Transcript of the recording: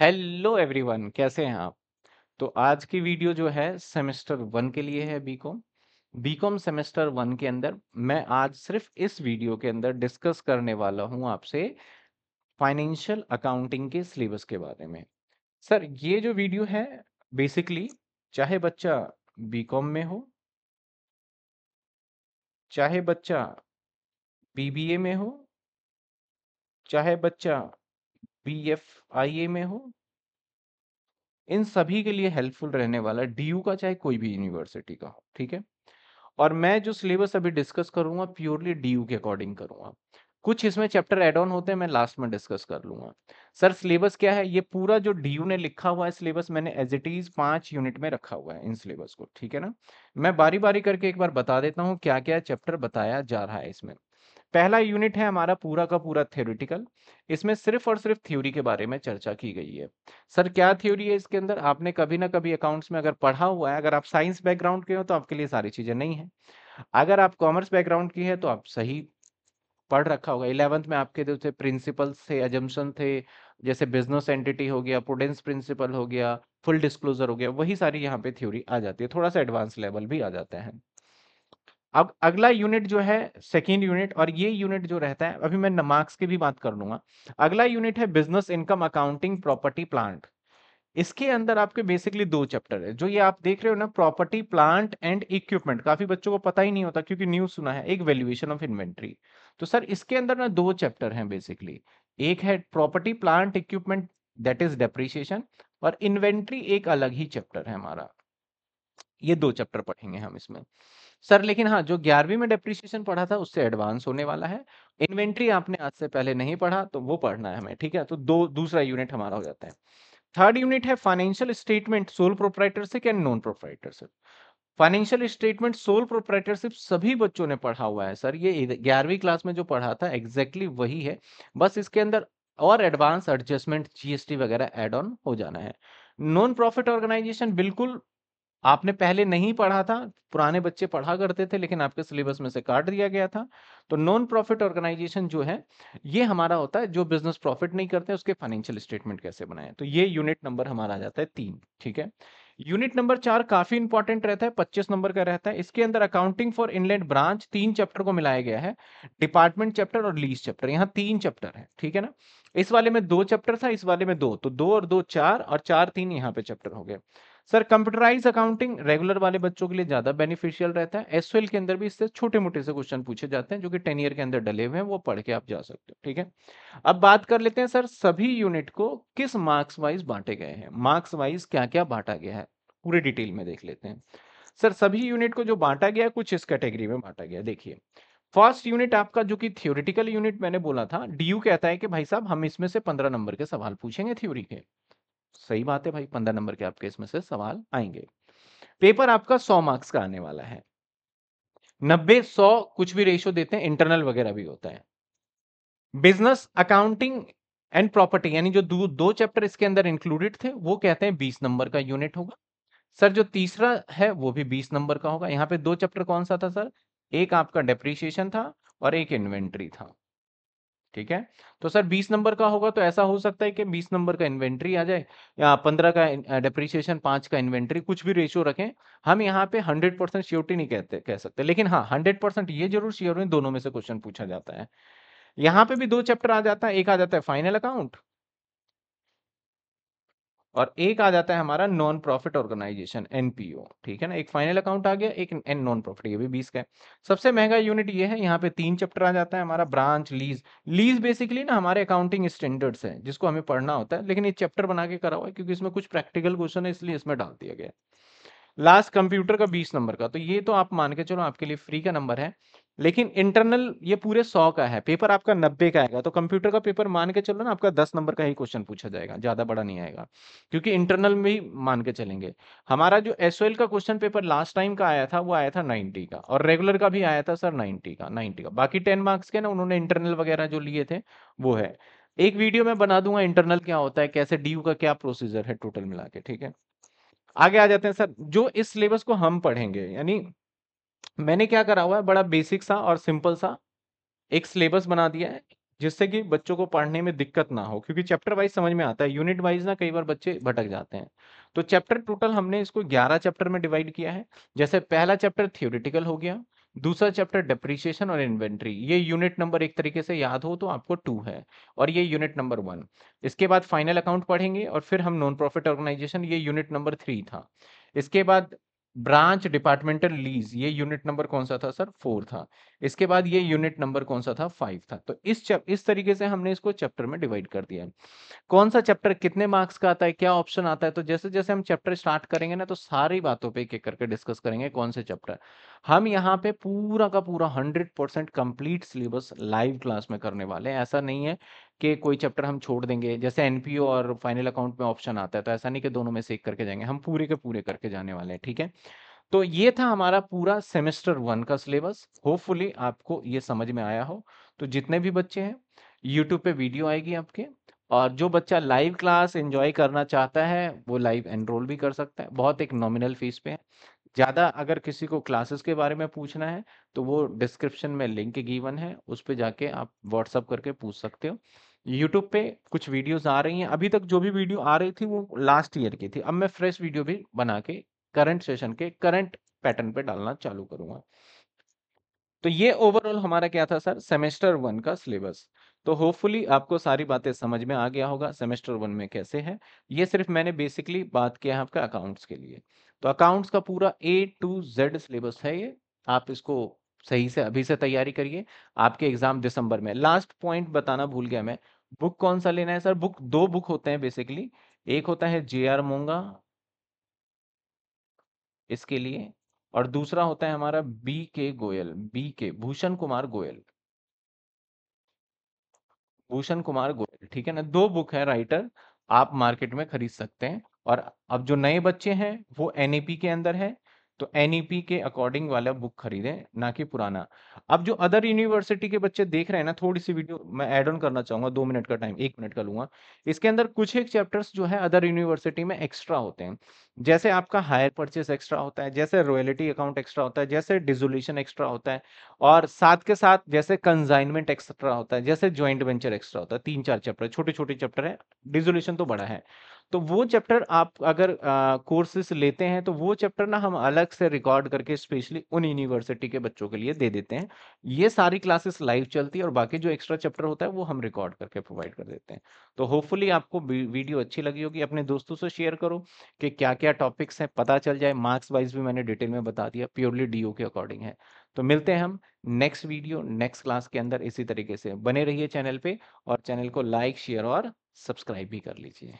Hello everyone कैसे हैं आप तो आज की वीडियो जो है सेमेस्टर वन के लिए है बीकॉम बीकॉम सेमेस्टर वन के अंदर मैं आज सिर्फ इस वीडियो के अंदर डिस्कस करने वाला हूं आपसे फाइनेंशियल अकाउंटिंग के सिलेबस के बारे में सर ये जो वीडियो है बेसिकली चाहे बच्चा बीकॉम में हो चाहे बच्चा बीबीए में हो चाहे बच्चा बी एफ आई ए में हो इन सभी के लिए हेल्पफुल रहने वाला डी यू का चाहे कोई भी यूनिवर्सिटी का हो ठीक है और मैं जो सिलेबस अभी डिस्कस करूंगा प्योरली डी यू के अकॉर्डिंग करूंगा कुछ इसमें चैप्टर एड ऑन होते हैं मैं लास्ट में डिस्कस कर लूंगा सर सिलेबस क्या है ये पूरा जो डी ने लिखा हुआ है सिलेबस मैंने एज इट इज पांच यूनिट में रखा हुआ है इन सिलेबस को ठीक है ना मैं बारी बारी करके एक बार बता देता हूँ क्या क्या चैप्टर बताया जा रहा है इसमें पहला यूनिट है हमारा पूरा का पूरा थ्योरिटिकल इसमें सिर्फ और सिर्फ थ्योरी के बारे में चर्चा की गई है सर क्या थ्योरी है इसके अंदर आपने कभी ना कभी अकाउंट्स में अगर पढ़ा हुआ है अगर आप साइंस बैकग्राउंड के हो तो आपके लिए सारी चीज़ें नहीं है अगर आप कॉमर्स बैकग्राउंड की है तो आप सही पढ़ रखा होगा इलेवंथ में आपके जो थे प्रिंसिपल्स थे एजम्पन थे जैसे बिजनेस एंटिटी हो गया प्रोडेंस प्रिंसिपल हो गया फुल डिस्क्लोजर हो गया वही सारी यहाँ पे थ्योरी आ जाती है थोड़ा सा एडवांस लेवल भी आ जाते हैं अब अगला यूनिट जो है सेकेंड यूनिट और ये यूनिट जो रहता है अभी मैं मार्क्स की भी बात कर लूंगा अगला यूनिट है business income accounting property plant इसके अंदर आपके बेसिकली दो चैप्टर है जो ये आप देख रहे हो ना प्रॉपर्टी प्लांट एंड इक्विपमेंट काफी बच्चों को पता ही नहीं होता क्योंकि न्यूज सुना है एक वैल्यूएशन ऑफ इन्वेंट्री तो सर इसके अंदर ना दो चैप्टर हैं बेसिकली एक है property plant equipment that is depreciation और इन्वेंट्री एक अलग ही चैप्टर है हमारा ये दो चैप्टर पढ़ेंगे हम इसमें सर लेकिन हाँ जो ग्यारहवीं में डेप्रिसिएशन पढ़ा था उससे एडवांस होने वाला है इन्वेंट्री आपने आज से पहले नहीं पढ़ा तो वो पढ़ना है हमें ठीक है तो दो दूसरा यूनिट हमारा हो जाता है थर्ड यूनिट है financial statement sole proprietorship and non proprietorship financial statement sole proprietorship सभी बच्चों ने पढ़ा हुआ है सर ये ग्यारहवीं क्लास में जो पढ़ा था एग्जैक्टली exactly वही है बस इसके अंदर और एडवांस एडजस्टमेंट जीएसटी वगैरह एड ऑन हो जाना है नॉन प्रॉफिट ऑर्गेनाइजेशन बिल्कुल आपने पहले नहीं पढ़ा था पुराने बच्चे पढ़ा करते थे लेकिन आपके सिलेबस में से काट दिया गया था तो नॉन प्रॉफिट ऑर्गेनाइजेशन जो है ये हमारा होता है जो बिजनेस प्रॉफिट नहीं करते उसके फाइनेंशियल स्टेटमेंट कैसे बनाए तो ये यूनिट नंबर हमारा आ जाता है तीन ठीक है यूनिट नंबर चार काफी इंपॉर्टेंट रहता है पच्चीस नंबर का रहता है इसके अंदर अकाउंटिंग फॉर इनलैंड ब्रांच तीन चैप्टर को मिलाया गया है डिपार्टमेंट चैप्टर और लीज चैप्टर यहाँ तीन चैप्टर है ठीक है ना इस वाले में दो चैप्टर था इस वाले में दो तो दो और दो चार और चार तीन यहाँ पे चैप्टर हो गए सर कंप्यूटराइज अकाउंटिंग रेगुलर वाले बच्चों के लिए ज्यादा बेनिफिशियल रहता है एस के अंदर भी इससे छोटे मोटे से क्वेश्चन पूछे जाते हैं जो कि टेन ईयर के अंदर डले हुए हैं वो पढ़ के आप जा सकते हो ठीक है अब बात कर लेते हैं सर सभी यूनिट को किस मार्क्स वाइज बांटे गए हैं मार्क्स वाइज क्या क्या बांटा गया है पूरे डिटेल में देख लेते हैं सर सभी यूनिट को जो बांटा गया है कुछ इस कैटेगरी में बांटा गया देखिए फर्स्ट यूनिट आपका जो कि थियोरिटिकल यूनिट मैंने बोला था डीयू कहता है कि भाई साहब हम इसमें से पंद्रह नंबर के सवाल पूछेंगे थ्योरी के सही बात है भाई पंद्रह नंबर के आपके इसमें से सवाल आएंगे पेपर आपका सौ मार्क्स का आने वाला है नब्बे सौ कुछ भी रेशियो देते हैं इंटरनल वगैरह भी होता है बिजनेस अकाउंटिंग एंड प्रॉपर्टी यानी जो दो, दो चैप्टर इसके अंदर इंक्लूडेड थे वो कहते हैं बीस नंबर का यूनिट होगा सर जो तीसरा है वो भी बीस नंबर का होगा यहाँ पे दो चैप्टर कौन सा था सर एक आपका डेप्रीशिएशन था और एक इन्वेंट्री था ठीक है तो सर 20 नंबर का होगा तो ऐसा हो सकता है कि 20 नंबर का इन्वेंट्री आ जाए या 15 का डेप्रिसिएशन 5 का इन्वेंट्री कुछ भी रेशियो रखें हम यहाँ पे 100 परसेंट श्योरिटी नहीं कहते कह सकते लेकिन हाँ 100 परसेंट ये जरूर श्योर दोनों में से क्वेश्चन पूछा जाता है यहाँ पे भी दो चैप्टर आ जाता है एक आ जाता है फाइनल अकाउंट और एक आ जाता है हमारा नॉन प्रॉफिट ऑर्गेनाइजेशन एनपीओ ठीक है ना एक फाइनल अकाउंट आ गया एक एन नॉन प्रॉफिट ये भी बीस का है सबसे महंगा यूनिट ये है यहाँ पे तीन चैप्टर आ जाता है हमारा ब्रांच लीज लीज बेसिकली ना हमारे अकाउंटिंग स्टैंडर्ड्स है जिसको हमें पढ़ना होता है लेकिन ये चैप्टर बना के करा हुआ है क्योंकि इसमें कुछ प्रैक्टिकल क्वेश्चन है इसलिए इसमें डाल दिया गया लास्ट कंप्यूटर का बीस नंबर का तो ये तो आप मान के चलो आपके लिए फ्री का नंबर है लेकिन इंटरनल ये पूरे सौ का है पेपर आपका नब्बे का आएगा तो कंप्यूटर का पेपर मान के चलो ना आपका दस नंबर का ही क्वेश्चन पूछा जाएगा ज्यादा बड़ा नहीं आएगा क्योंकि इंटरनल में ही मान के चलेंगे हमारा जो एस का क्वेश्चन पेपर लास्ट टाइम का आया था वो आया था नाइन्टी का और रेगुलर का भी आया था सर नाइन्टी का नाइन्टी का बाकी टेन मार्क्स के ना उन्होंने इंटरनल वगैरह जो लिए थे वो है एक वीडियो में बना दूंगा इंटरनल क्या होता है कैसे डी का क्या प्रोसीजर है टोटल मिला के ठीक है आगे आ जाते हैं सर जो इस सिलेबस को हम पढ़ेंगे यानी मैंने क्या करा हुआ है बड़ा बेसिक सा और सिंपल सा एक सिलेबस बना दिया है जिससे कि बच्चों को पढ़ने में दिक्कत ना हो क्योंकि चैप्टर वाइज समझ में आता है यूनिट वाइज ना कई बार बच्चे भटक जाते हैं तो चैप्टर टोटल हमने इसको 11 चैप्टर में डिवाइड किया है जैसे पहला चैप्टर थियोरिटिकल हो गया दूसरा चैप्टर डिप्रिसिएशन और इन्वेंट्री ये यूनिट नंबर एक तरीके से याद हो तो आपको टू है और ये यूनिट नंबर वन इसके बाद फाइनल अकाउंट पढ़ेंगे और फिर हम नॉन प्रॉफिट ऑर्गेनाइजेशन ये यूनिट नंबर थ्री था इसके बाद ब्रांच डिपार्टमेंटल लीज ये यूनिट नंबर कौन सा था सर फोर था इसके बाद ये यूनिट नंबर कौन सा था फाइव था तो इस चप, इस तरीके से हमने इसको चैप्टर में डिवाइड कर दिया है कौन सा चैप्टर कितने मार्क्स का आता है क्या ऑप्शन आता है तो जैसे जैसे हम चैप्टर स्टार्ट करेंगे ना तो सारी बातों पे एक करके डिस्कस करेंगे कौन से चैप्टर हम यहाँ पे पूरा का पूरा hundred percent complete syllabus live class में करने वाले हैं ऐसा नहीं है कि कोई चैप्टर हम छोड़ देंगे जैसे एनपीओ हम्म। और फाइनल अकाउंट में ऑप्शन आता है तो ऐसा नहीं कि दोनों में से एक करके जाएंगे हम पूरे के पूरे करके जाने वाले हैं ठीक है तो ये था हमारा पूरा सेमेस्टर वन का सिलेबस होपफुली आपको ये समझ में आया हो तो जितने भी बच्चे हैं यूट्यूब पे वीडियो आएगी आपके और जो बच्चा लाइव क्लास एंजॉय करना चाहता है वो लाइव एनरोल भी कर सकता है बहुत एक नॉमिनल फीस पे है ज़्यादा अगर किसी को क्लासेस के बारे में पूछना है तो वो डिस्क्रिप्शन में लिंक गिवन है उस पर जाके आप व्हाट्सअप करके पूछ सकते हो यूट्यूब पे कुछ वीडियोस आ रही हैं अभी तक जो भी वीडियो आ रही थी वो लास्ट ईयर की थी अब मैं फ्रेश वीडियो भी बना के करंट सेशन के करंट पैटर्न पे डालना चालू करूंगा तो ये ओवरऑल हमारा क्या था सर सेमेस्टर वन का सिलेबस तो होपफुली आपको सारी बातें समझ में आ गया होगा सेमेस्टर वन में कैसे है ये सिर्फ मैंने बेसिकली बात किया है आपका अकाउंट्स के लिए तो अकाउंट्स का पूरा ए टू जेड सिलेबस है ये आप इसको सही से अभी से तैयारी करिए आपके एग्जाम दिसंबर में लास्ट पॉइंट बताना भूल गया मैं बुक कौन सा लेना है सर बुक दो बुक होते हैं बेसिकली एक होता है जे आर मोंगा इसके लिए और दूसरा होता है हमारा बी के गोयल बी के भूषण कुमार गोयल भूषण कुमार गोयल ठीक है ना दो बुक है राइटर आप मार्केट में खरीद सकते हैं और अब जो नए बच्चे हैं वो एन के अंदर है तो एनईपी e के अकॉर्डिंग वाला बुक खरीदें ना कि पुराना अब जो अदर यूनिवर्सिटी के बच्चे देख रहे हैं ना थोड़ी सी वीडियो मैं ऐड ऑन करना चाहूंगा दो मिनट का टाइम एक मिनट का लूंगा इसके अंदर कुछ एक चैप्टर्स जो है अदर यूनिवर्सिटी में एक्स्ट्रा होते हैं जैसे आपका हायर परचेस एक्स्ट्रा होता है जैसे रॉयल्टी अकाउंट एक्स्ट्रा होता है जैसे डिजोल्यूशन एक्स्ट्रा होता है और साथ के साथ जैसे कंजाइनमेंट एक्स्ट्रा होता है जैसे ज्वाइंट वेंचर एक्स्ट्रा होता है तीन चार चैप्टर छोटे छोटे चैप्टर है डिजोल्यूशन तो बड़ा है तो वो चैप्टर आप अगर कोर्सेस लेते हैं तो वो चैप्टर ना हम अलग से रिकॉर्ड करके स्पेशली उन यूनिवर्सिटी के बच्चों के लिए दे देते हैं ये सारी क्लासेस लाइव चलती है और बाकी जो एक्स्ट्रा चैप्टर होता है वो हम रिकॉर्ड करके प्रोवाइड कर देते हैं तो होपफुली आपको वीडियो अच्छी लगी होगी अपने दोस्तों से शेयर करो कि क्या क्या टॉपिक्स हैं पता चल जाए मार्क्स वाइज भी मैंने डिटेल में बता दिया प्योरली डी के अकॉर्डिंग है तो मिलते हैं हम नेक्स्ट वीडियो नेक्स्ट क्लास के अंदर इसी तरीके से बने रहिए चैनल पे और चैनल को लाइक शेयर और सब्सक्राइब भी कर लीजिए